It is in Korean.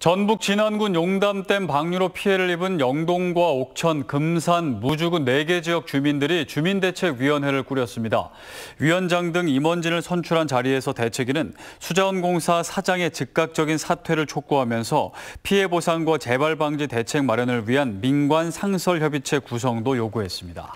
전북 진안군 용담댐 방류로 피해를 입은 영동과 옥천, 금산, 무주군 4개 지역 주민들이 주민대책위원회를 꾸렸습니다. 위원장 등 임원진을 선출한 자리에서 대책위는 수자원공사 사장의 즉각적인 사퇴를 촉구하면서 피해 보상과 재발 방지 대책 마련을 위한 민관 상설협의체 구성도 요구했습니다.